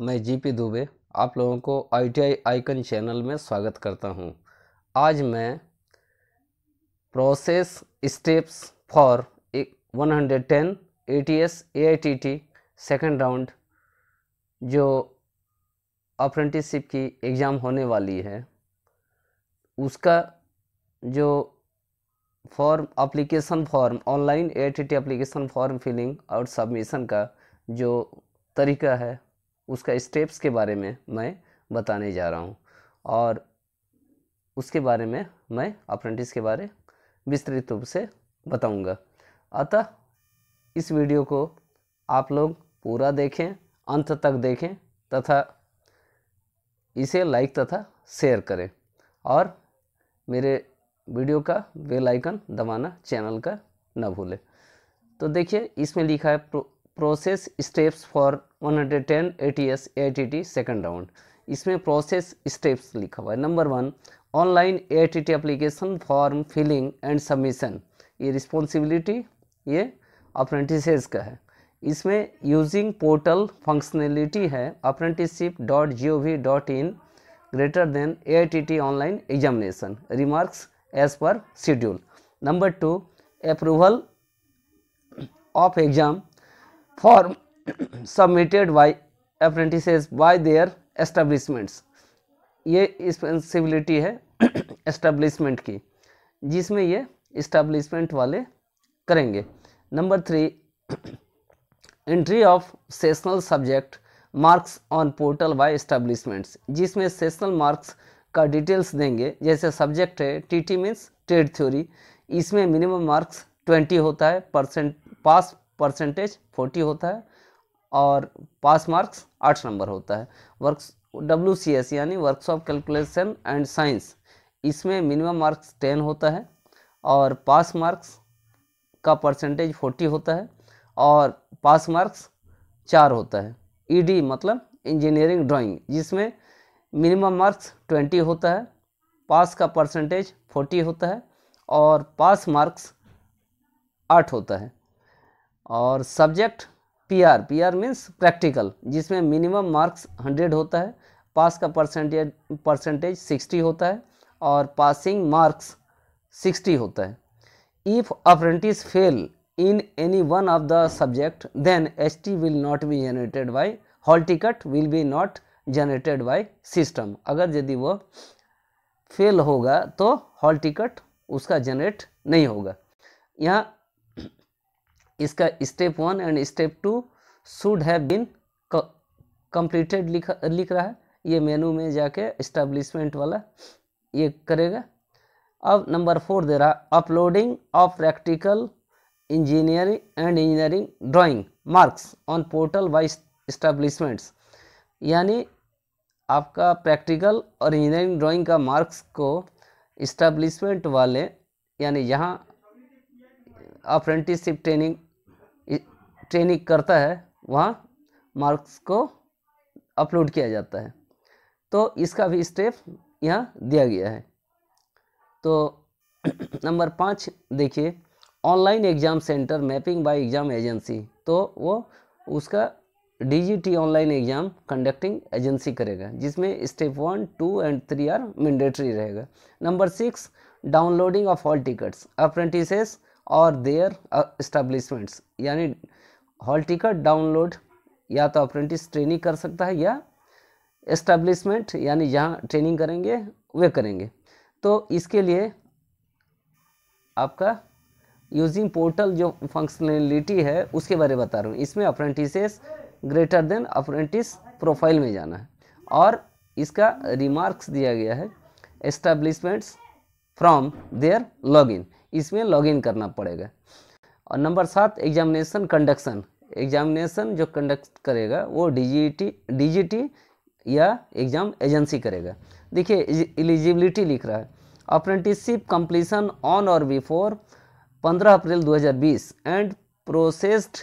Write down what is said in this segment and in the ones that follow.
मैं जीपी दुबे आप लोगों को आईटीआई आइकन चैनल में स्वागत करता हूं। आज मैं प्रोसेस स्टेप्स फॉर एक 110 एटीएस एआईटीटी सेकंड राउंड जो अप्रेंटिसशिप की एग्ज़ाम होने वाली है उसका जो form application form online A T application form filling और सबमिशन का जो तरीका है उसका स्टेप्स के बारे में मैं बताने जा रहा हूँ और उसके बारे में मैं अप्रेंटिस के बारे विस्तृत रूप से बताऊँगा अतः इस वीडियो को आप लोग पूरा देखें अंत तक देखें तथा इसे लाइक तथा शेयर करें और मेरे वीडियो का बेल आइकन दबाना चैनल का ना भूलें तो देखिए इसमें लिखा है process steps for 110 ATS AITT second round इसमें प्रोसेस स्टेप्स लिखा हुआ है number one online AITT application form filling and submission ये रिस्पॉन्सिबिलिटी ये अप्रेंटिसेस का है इसमें यूजिंग पोर्टल फंक्शनैलिटी है apprenticeship dot G O V dot in greater than A I T T online examination remarks as per schedule number two approval of exam form submitted by apprentice by their establishments ये responsibility है establishment की जिसमें ये establishment वाले करेंगे number three entry of sessional subject marks on portal by establishments जिसमें sessional marks का details देंगे जैसे सब्जेक्ट है टीटी मींस ट्रेड थ्योरी इसमें मिनिमम मार्क्स ट्वेंटी होता है परसेंट पास परसेंटेज फोर्टी होता है और पास मार्क्स आठ नंबर होता है वर्क्स डब्ल्यू सी एस यानी वर्कशॉप कैलकुलेशन एंड साइंस इसमें मिनिमम मार्क्स टेन होता है और पास मार्क्स का परसेंटेज फोर्टी होता है और पास मार्क्स चार होता है ईडी e मतलब इंजीनियरिंग ड्राइंग जिसमें मिनिमम मार्क्स ट्वेंटी होता है पास का परसेंटेज फोर्टी होता है और पास मार्क्स आठ होता है और subject PR PR means practical जिसमें मिनिमम मार्क्स हंड्रेड होता है पास का परसेंटेज परसेंटेज सिक्सटी होता है और पासिंग मार्क्स सिक्सटी होता है if apprentice fail in any one of the subject then H T will not be generated by hall ticket will be not generated by system अगर यदि वो fail होगा तो हॉल टिकट उसका generate नहीं होगा यहाँ इसका step one and step two should have been completed लिखा लिख रहा है ये मेनू में जाके इस्टेब्लिशमेंट वाला ये करेगा अब नंबर फोर दे रहा uploading of practical engineering and engineering drawing marks on portal by establishments यानी आपका प्रैक्टिकल और इंजीनियरिंग ड्राइंग का मार्क्स को इस्टेब्लिशमेंट वाले यानी जहाँ अप्रेंटिसशिप ट्रेनिंग ट्रेनिंग करता है वहाँ मार्क्स को अपलोड किया जाता है तो इसका भी स्टेप यहाँ दिया गया है तो नंबर पाँच देखिए online exam centre mapping by exam agency तो वो उसका DGT online exam conducting agency करेगा जिसमें step one two and three are mandatory रहेगा number six downloading of hall tickets apprentices और देयर इस्टेब्लिशमेंट्स uh, यानी हॉल टिकट डाउनलोड या तो अप्रेंटिस ट्रेनिंग कर सकता है या इस्टेब्लिशमेंट यानी जहाँ ट्रेनिंग करेंगे वे करेंगे तो इसके लिए आपका यूजिंग पोर्टल जो फंक्शनलिटी है उसके बारे में बता रहा हूँ इसमें apprentices greater than apprentice profile में जाना है और इसका रिमार्क्स दिया गया है एस्टैब्लिशमेंट्स फ्रॉम देयर लॉगिन इसमें लॉगिन करना पड़ेगा और नंबर सात एग्जामिनेशन कंडक्शन एग्जामिनेशन जो कंडक्ट करेगा वो डीजीटी डीजीटी या एग्जाम एजेंसी करेगा देखिए एलिजिबिलिटी लिख रहा है apprenticeship completion on or before 15 April 2020 and processed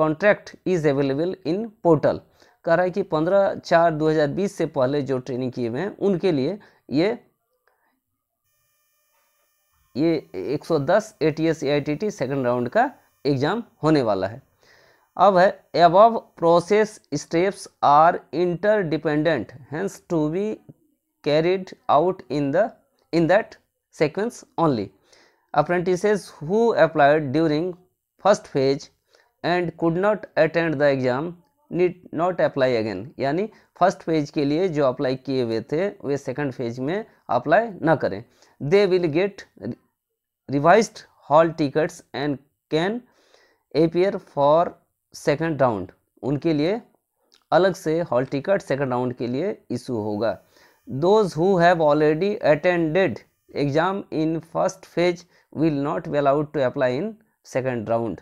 contract is available in portal कह रहा है कि 15 चार 2020 से पहले जो ट्रेनिंग किए हुए हैं उनके लिए ये ये 110 टी एआईटीटी सेकंड राउंड का एग्ज़ाम होने वाला है अब है above process steps are interdependent has to be carried out in the in that sequence only apprentice who applied during first phase and could not attend the exam need not apply again यानी first phase के लिए जो apply किए हुए थे वे second phase में apply ना करें they will get revised hall tickets and can appear for second round उनके लिए अलग से हॉल टिकट सेकंड राउंड के लिए इशू होगा those who have already attended exam in first phase will not be allowed to apply in second round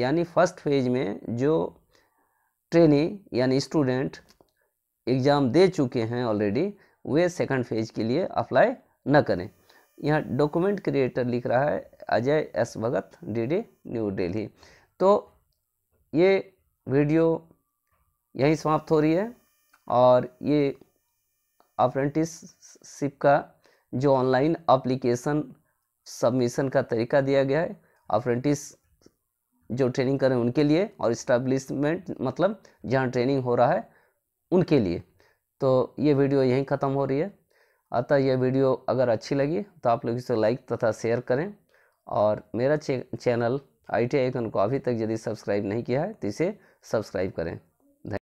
यानी first phase में जो ट्रेनी यानी स्टूडेंट एग्ज़ाम दे चुके हैं ऑलरेडी वे सेकंड फेज के लिए अप्लाई न करें यहाँ डॉक्यूमेंट क्रिएटर लिख रहा है Ajay S Bhagat DD New Delhi तो ये वीडियो यहीं समाप्त हो रही है और ये अप्रेंटिसशिप का जो ऑनलाइन अप्लीकेशन सबमिशन का तरीका दिया गया है अप्रेंटिस जो ट्रेनिंग कर रहे हैं उनके लिए और इस्टेब्लिशमेंट मतलब जहाँ ट्रेनिंग हो रहा है उनके लिए तो ये वीडियो यहीं ख़त्म हो रही है अतः यह वीडियो अगर अच्छी लगी तो आप लोग इसे लाइक तथा शेयर करें और मेरा चैनल आई टी आइकन को अभी तक यदि सब्सक्राइब नहीं किया है तो इसे सब्सक्राइब करें